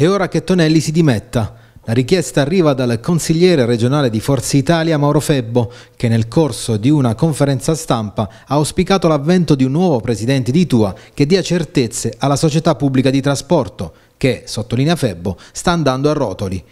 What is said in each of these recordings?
È ora che Tonelli si dimetta. La richiesta arriva dal consigliere regionale di Forza Italia Mauro Febbo, che nel corso di una conferenza stampa ha auspicato l'avvento di un nuovo presidente di Tua che dia certezze alla società pubblica di trasporto, che, sottolinea Febbo, sta andando a rotoli.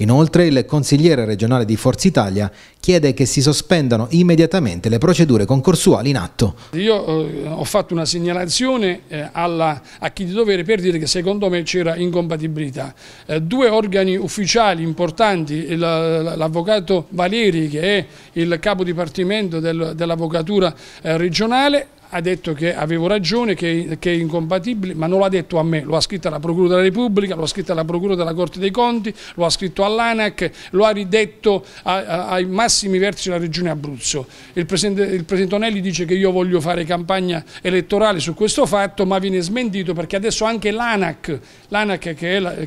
Inoltre il consigliere regionale di Forza Italia chiede che si sospendano immediatamente le procedure concorsuali in atto. Io eh, ho fatto una segnalazione eh, alla, a chi di dovere per dire che secondo me c'era incompatibilità. Eh, due organi ufficiali importanti, l'avvocato Valeri che è il capo dipartimento del, dell'avvocatura eh, regionale ha detto che avevo ragione, che, che, è incompatibile, ma non l'ha detto a me, lo ha scritto alla Procura della Repubblica, lo ha scritto alla Procura della Corte dei Conti, lo ha scritto all'ANAC, lo ha ridetto a, a, ai massimi versi della Regione Abruzzo. Il Presidente, il Presidente Onelli dice che io voglio fare campagna elettorale su questo fatto, ma viene smentito perché adesso anche l'ANAC, l'ANAC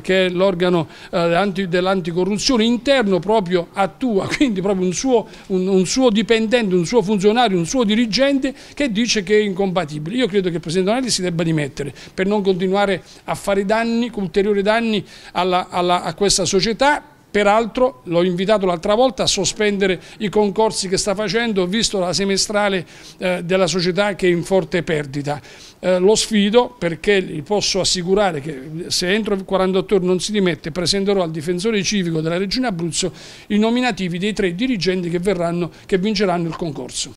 che è l'organo eh, dell'anticorruzione interno proprio attua, quindi proprio un suo, un, un suo dipendente, un suo funzionario, un suo dirigente che dice che che incompatibili. Io credo che il Presidente Donati si debba dimettere per non continuare a fare danni, ulteriori danni alla, alla, a questa società, Peraltro l'ho invitato l'altra volta a sospendere i concorsi che sta facendo, visto la semestrale eh, della società che è in forte perdita. Eh, lo sfido perché gli posso assicurare che eh, se entro 48 ore non si dimette presenterò al difensore civico della Regione Abruzzo i nominativi dei tre dirigenti che, verranno, che vinceranno il concorso.